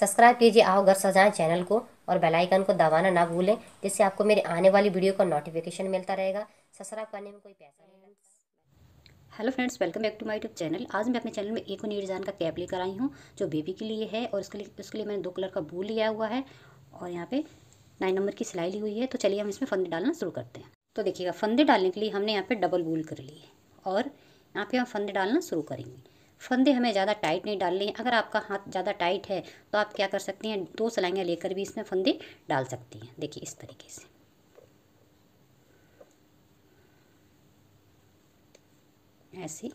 subscribe कीजिए आओ घर सजाएं चैनल को और बेल आइकन को दबाना ना भूलें जिससे आपको मेरे आने वाली वीडियो का नोटिफिकेशन मिलता रहेगा सब्सक्राइब करने में कोई पैसा नहीं लगता hello friends welcome back to my YouTube channel आज मैं अपने चैनल में एक नई डिज़ाइन का कैप लेकर आई हूँ जो बेबी के लिए है और उसके लिए उसके लिए मैंने दो कलर का बू लिया हुआ है और यहाँ पे नाइन नंबर की सिलाई ली हुई है तो चलिए हम इसमें फंदे डालना शुरू करते हैं तो देखिएगा फंदे डालने के लिए हमने यहाँ पर डबल बूल कर ली है और यहाँ पर हम फंदे डालना शुरू करेंगे फंदे हमें ज़्यादा टाइट नहीं डालने हैं अगर आपका हाथ ज़्यादा टाइट है तो आप क्या कर सकती हैं दो सिलाइयाँ लेकर भी इसमें फंदे डाल सकती हैं देखिए इस तरीके से ऐसे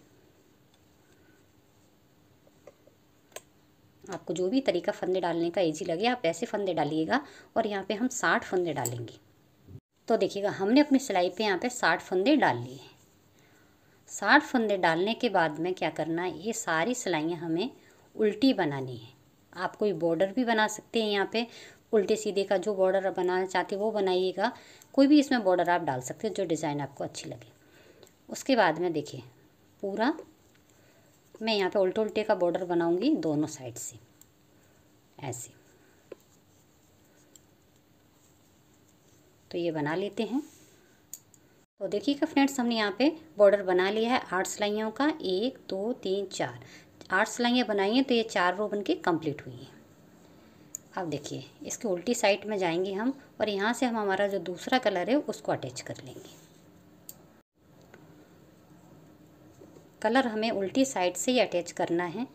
आपको जो भी तरीका फंदे डालने का इजी लगे आप ऐसे फंदे डालिएगा और यहाँ पे हम साठ फंदे डालेंगे तो देखिएगा हमने अपनी सिलाई पे यहाँ पे साठ फंदे डाल लिए हैं साठ फंदे डालने के बाद में क्या करना है ये सारी सिलाइयाँ हमें उल्टी बनानी है आप कोई बॉर्डर भी बना सकते हैं यहाँ पे उल्टे सीधे का जो बॉर्डर आप बनाना चाहते वो बनाइएगा कोई भी इसमें बॉर्डर आप डाल सकते हैं जो डिज़ाइन आपको अच्छी लगे उसके बाद में देखिए पूरा मैं यहाँ पे उल्टे उल्टे का बॉर्डर बनाऊँगी दोनों साइड से ऐसे तो ये बना लेते हैं तो देखिएगा फ्रेंड्स हमने यहाँ पे बॉर्डर बना लिया है आठ सिलाइयों का एक दो तीन चार आठ सिलाइयाँ बनाई हैं तो ये चार रो बन के कम्प्लीट हुई हैं अब देखिए इसके उल्टी साइड में जाएंगे हम और यहाँ से हम हमारा जो दूसरा कलर है उसको अटैच कर लेंगे कलर हमें उल्टी साइड से ही अटैच करना है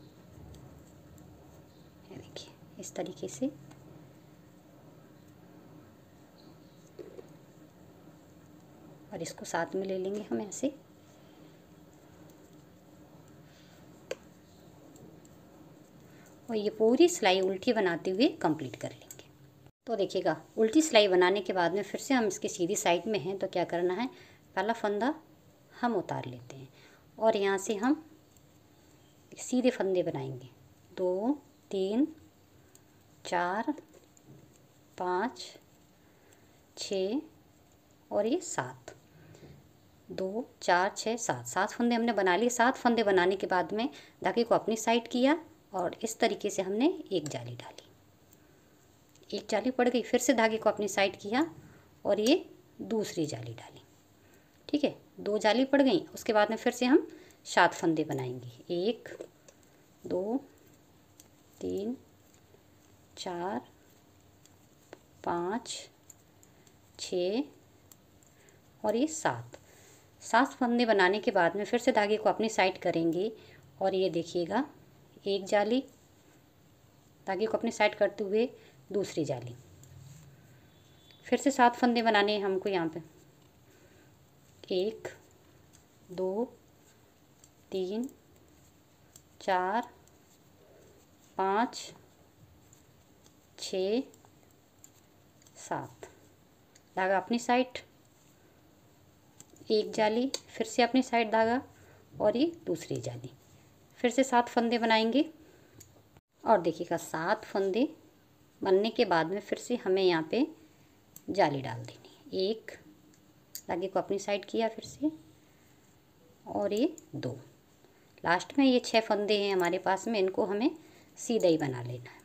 देखिए इस तरीके से और इसको साथ में ले लेंगे हम ऐसे और ये पूरी सिलाई उल्टी बनाते हुए कंप्लीट कर लेंगे तो देखिएगा उल्टी सिलाई बनाने के बाद में फिर से हम इसके सीधी साइड में हैं तो क्या करना है पहला फंदा हम उतार लेते हैं और यहाँ से हम सीधे फंदे बनाएंगे दो तीन चार पाँच छ और ये सात दो चार छः सात सात फंदे हमने बना लिए सात फंदे बनाने के बाद में धागे को अपनी साइड किया और इस तरीके से हमने एक जाली डाली एक जाली पड़ गई फिर से धागे को अपनी साइड किया और ये दूसरी जाली डाली ठीक है दो जाली पड़ गई उसके बाद में फिर से हम सात फंदे बनाएंगे एक दो तीन चार पाँच छ और ये सात सात फंदे बनाने के बाद में फिर से धागे को अपनी साइड करेंगे और ये देखिएगा एक जाली धागे को अपनी साइड करते हुए दूसरी जाली फिर से सात फंदे बनाने हैं हमको यहाँ पे एक दो तीन चार पाँच छ सात धागा अपनी साइड एक जाली फिर से अपनी साइड धागा और ये दूसरी जाली फिर से सात फंदे बनाएंगे और देखिएगा सात फंदे बनने के बाद में फिर से हमें यहाँ पे जाली डाल देनी एक धागे को अपनी साइड किया फिर से और ये दो लास्ट में ये छह फंदे हैं हमारे पास में इनको हमें सीधा ही बना लेना है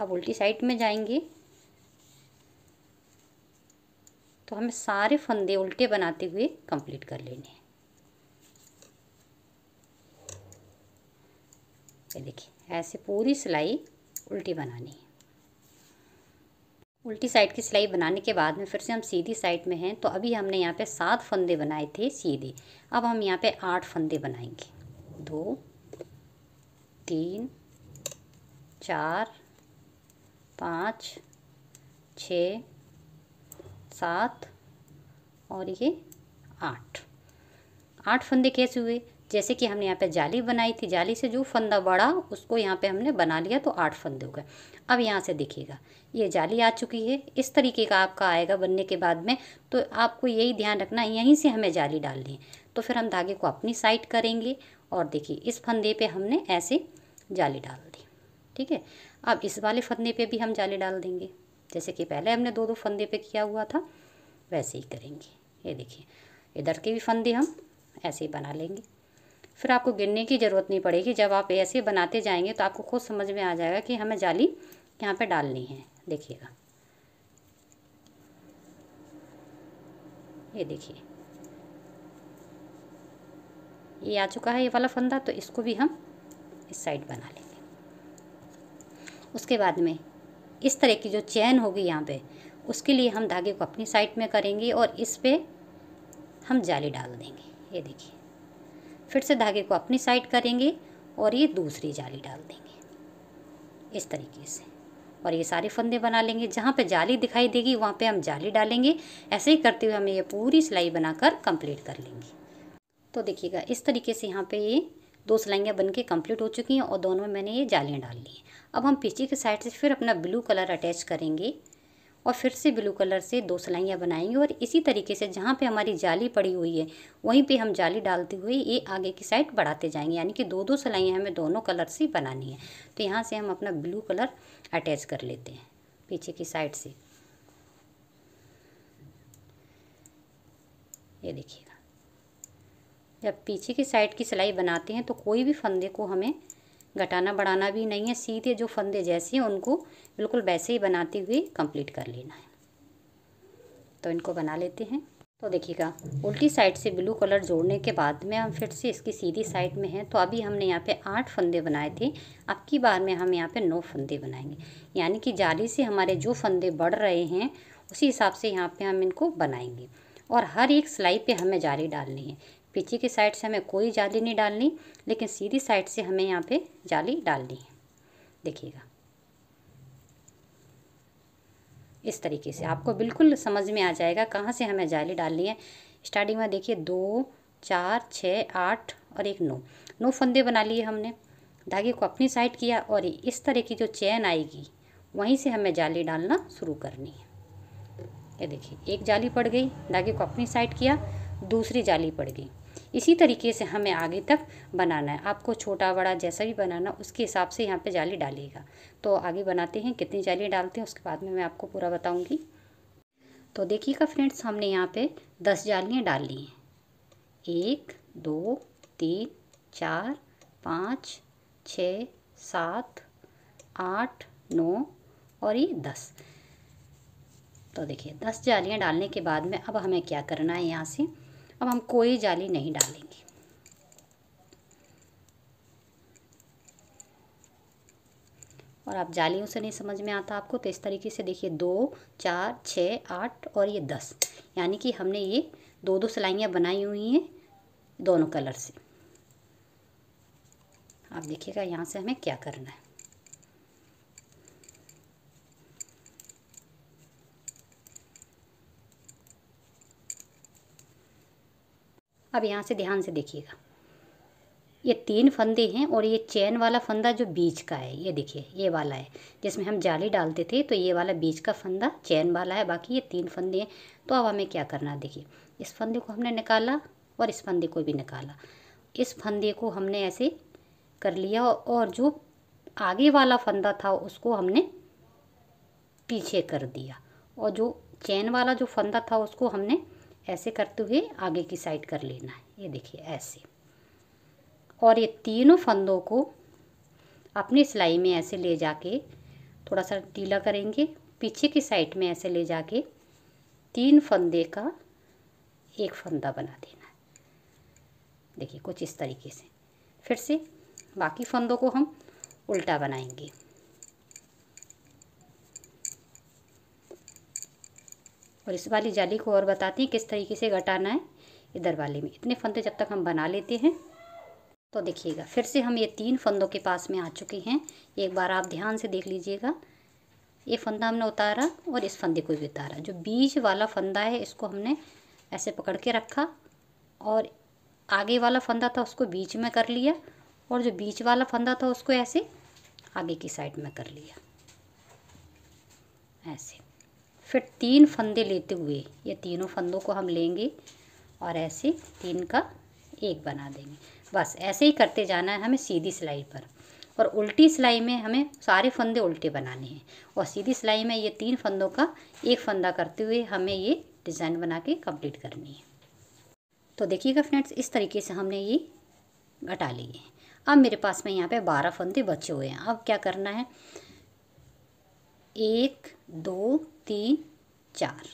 अब उल्टी साइड में जाएंगे तो हमें सारे फंदे उल्टे बनाते हुए कंप्लीट कर लेने हैं ये देखिए ऐसे पूरी सिलाई उल्टी बनानी है उल्टी साइड की सिलाई बनाने के बाद में फिर से हम सीधी साइड में हैं तो अभी हमने यहाँ पे सात फंदे बनाए थे सीधे अब हम यहाँ पे आठ फंदे बनाएंगे दो तीन चार पाँच छ सात और ये आठ आठ फंदे कैसे हुए जैसे कि हमने यहाँ पे जाली बनाई थी जाली से जो फंदा बढ़ा उसको यहाँ पे हमने बना लिया तो आठ फंदे हो गए अब यहाँ से देखिएगा ये जाली आ चुकी है इस तरीके का आपका आएगा बनने के बाद में तो आपको यही ध्यान रखना है यहीं से हमें जाली डालनी है तो फिर हम धागे को अपनी साइड करेंगे और देखिए इस फंदे पर हमने ऐसे जाली डाल दी ठीक है अब इस वाले फंदे पे भी हम जाले डाल देंगे जैसे कि पहले हमने दो दो फंदे पे किया हुआ था वैसे ही करेंगे ये देखिए इधर के भी फंदे हम ऐसे ही बना लेंगे फिर आपको गिनने की ज़रूरत नहीं पड़ेगी जब आप ऐसे बनाते जाएंगे तो आपको खुद समझ में आ जाएगा कि हमें जाली यहाँ पर डालनी है देखिएगा ये देखिए ये आ चुका है ये वाला फंदा तो इसको भी हम इस साइड बना लेंगे उसके बाद में इस तरह की जो चैन होगी यहाँ पे उसके लिए हम धागे को अपनी साइड में करेंगे और इस पर हम जाली डाल देंगे ये देखिए फिर से धागे को अपनी साइड करेंगे और ये दूसरी जाली डाल देंगे इस तरीके से और ये सारे फंदे बना लेंगे जहाँ पे जाली दिखाई देगी वहाँ पे हम जाली डालेंगे ऐसे ही करते हुए हमें ये पूरी सिलाई बनाकर कंप्लीट कर लेंगे तो देखिएगा इस तरीके से यहाँ पे ये दो सिलाइयाँ बन के कम्प्लीट हो चुकी हैं और दोनों में मैंने ये जालियाँ डाल ली हैं अब हम पीछे के साइड से फिर अपना ब्लू कलर अटैच करेंगे और फिर से ब्लू कलर से दो सिलाइयाँ बनाएंगे और इसी तरीके से जहाँ पे हमारी जाली पड़ी हुई है वहीं पे हम जाली डालते हुए ये आगे की साइड बढ़ाते जाएंगे यानी कि दो दो सिलाइयाँ हमें दोनों कलर से बनानी है तो यहाँ से हम अपना ब्लू कलर अटैच कर लेते हैं पीछे की साइड से ये देखिएगा जब पीछे की साइड की सिलाई बनाते हैं तो कोई भी फंदे को हमें घटाना बढ़ाना भी नहीं है सीधे जो फंदे जैसे हैं उनको बिल्कुल वैसे ही बनाते हुए कंप्लीट कर लेना है तो इनको बना लेते हैं तो देखिएगा उल्टी साइड से ब्लू कलर जोड़ने के बाद में हम फिर से इसकी सीधी साइड में हैं तो अभी हमने यहाँ पे आठ फंदे बनाए थे अब की बार में हम यहाँ पे नौ फंदे बनाएंगे यानी कि जाली से हमारे जो फंदे बढ़ रहे हैं उसी हिसाब से यहाँ पे हम इनको बनाएंगे और हर एक सिलाई पे हमें जाली डालनी है पीछे की साइड से हमें कोई जाली नहीं डालनी लेकिन सीधी साइड से हमें यहाँ पे जाली डालनी है देखिएगा इस तरीके से आपको बिल्कुल समझ में आ जाएगा कहाँ से हमें जाली डालनी है स्टार्टिंग में देखिए दो चार छः आठ और एक नौ नौ फंदे बना लिए हमने धागे को अपनी साइड किया और इस तरह की जो चैन आएगी वहीं से हमें जाली डालना शुरू करनी है ये देखिए एक जाली पड़ गई धागे को अपनी साइड किया दूसरी जाली पड़ गई इसी तरीके से हमें आगे तक बनाना है आपको छोटा बड़ा जैसा भी बनाना उसके हिसाब से यहाँ पे जाली डालिएगा तो आगे बनाते हैं कितनी जाली डालते हैं उसके बाद में मैं आपको पूरा बताऊँगी तो देखिएगा फ्रेंड्स हमने यहाँ पर दस जालियाँ डाल ली हैं एक दो तीन चार पाँच छ सात आठ नौ और ये दस तो देखिए दस जालियाँ डालने के बाद में अब हमें क्या करना है यहाँ से अब हम कोई जाली नहीं डालेंगे और आप जालियों से नहीं समझ में आता आपको तो इस तरीके से देखिए दो चार छः आठ और ये दस यानी कि हमने ये दो दो सिलाइयाँ बनाई हुई हैं दोनों कलर से आप देखिएगा यहाँ से हमें क्या करना है अब यहाँ से ध्यान से देखिएगा ये तीन फंदे हैं और ये चैन वाला फंदा जो बीच का है ये देखिए ये वाला है जिसमें हम जाली डालते थे तो ये वाला बीच का फंदा चैन वाला है बाकी ये तीन फंदे हैं तो अब हमें क्या करना है देखिए इस फंदे को हमने निकाला और इस फंदे को भी निकाला इस फंदे को हमने ऐसे कर लिया और जो आगे वाला फंदा था उसको हमने पीछे कर दिया और जो चैन वाला जो फंदा था उसको हमने ऐसे करते हुए आगे की साइड कर लेना है ये देखिए ऐसे और ये तीनों फंदों को अपनी सिलाई में ऐसे ले जाके थोड़ा सा ढीला करेंगे पीछे की साइड में ऐसे ले जाके तीन फंदे का एक फंदा बना देना है देखिए कुछ इस तरीके से फिर से बाकी फंदों को हम उल्टा बनाएंगे और इस वाली जाली को और बताते हैं किस तरीके से घटाना है इधर वाले में इतने फंदे जब तक हम बना लेते हैं तो देखिएगा फिर से हम ये तीन फंदों के पास में आ चुके हैं एक बार आप ध्यान से देख लीजिएगा ये फंदा हमने उतारा और इस फंदे को भी उतारा जो बीच वाला फंदा है इसको हमने ऐसे पकड़ के रखा और आगे वाला फंदा था उसको बीच में कर लिया और जो बीच वाला फंदा था उसको ऐसे आगे की साइड में कर लिया ऐसे फिर तीन फंदे लेते हुए ये तीनों फंदों को हम लेंगे और ऐसे तीन का एक बना देंगे बस ऐसे ही करते जाना है हमें सीधी सिलाई पर और उल्टी सिलाई में हमें सारे फंदे उल्टे बनाने हैं और सीधी सिलाई में ये तीन फंदों का एक फंदा करते हुए हमें ये डिज़ाइन बना के कंप्लीट करनी है तो देखिएगा फ्रेंड्स इस तरीके से हमने ये घटा लिए अब मेरे पास में यहाँ पे बारह फंदे बचे हुए हैं अब क्या करना है एक दो तीन चार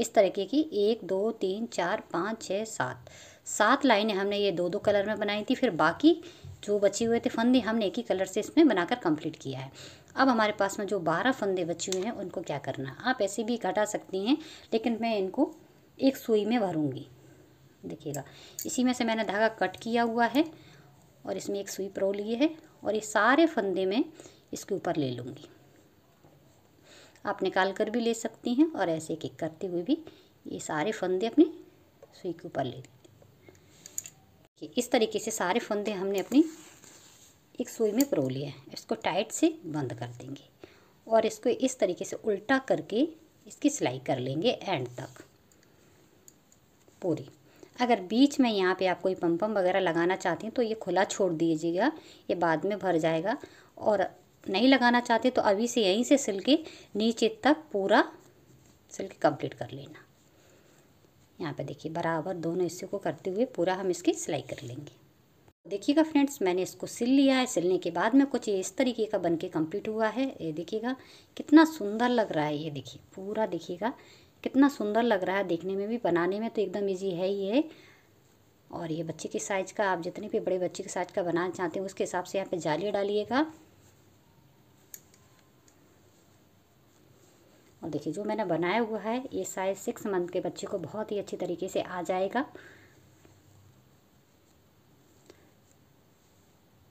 इस तरीके की एक दो तीन चार पाँच छः सात सात लाइनें हमने ये दो दो कलर में बनाई थी फिर बाकी जो बचे हुए थे फंदे हमने एक ही कलर से इसमें बनाकर कंप्लीट किया है अब हमारे पास में जो बारह फंदे बचे हुए हैं उनको क्या करना आप ऐसे भी घटा सकती हैं लेकिन मैं इनको एक सुई में भरूँगी देखिएगा इसी में से मैंने धागा कट किया हुआ है और इसमें एक सुई प्रो ली है और ये सारे फंदे मैं इसके ऊपर ले लूँगी आप निकाल कर भी ले सकती हैं और ऐसे एक एक करते हुए भी ये सारे फंदे अपने सुई के ऊपर ले लेते इस तरीके से सारे फंदे हमने अपनी एक सुई में परो लिया है इसको टाइट से बंद कर देंगे और इसको इस तरीके से उल्टा करके इसकी सिलाई कर लेंगे एंड तक पूरी अगर बीच में यहाँ पे आप कोई पम्पम वगैरह लगाना चाहती हैं तो ये खुला छोड़ दीजिएगा ये बाद में भर जाएगा और नहीं लगाना चाहते तो अभी से यहीं से सिल के नीचे तक पूरा सिल के कम्प्लीट कर लेना यहाँ पे देखिए बराबर दोनों हिस्से को करते हुए पूरा हम इसकी सिलाई कर लेंगे देखिएगा फ्रेंड्स मैंने इसको सिल लिया है सिलने के बाद में कुछ इस तरीके का बन के कम्प्लीट हुआ है ये देखिएगा कितना सुंदर लग रहा है ये देखिए पूरा देखिएगा कितना सुंदर लग रहा है देखने में भी बनाने में तो एकदम ईजी है ही है और ये बच्चे के साइज़ का आप जितने भी बड़े बच्चे के साइज़ का बनाना चाहते हैं उसके हिसाब से यहाँ पर जालिया डालिएगा और देखिए जो मैंने बनाया हुआ है ये साइज सिक्स मंथ के बच्चे को बहुत ही अच्छी तरीके से आ जाएगा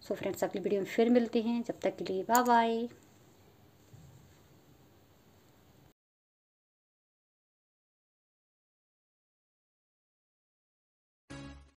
सो फ्रेंड्स अगली वीडियो में फिर मिलते हैं जब तक के लिए बाय बाय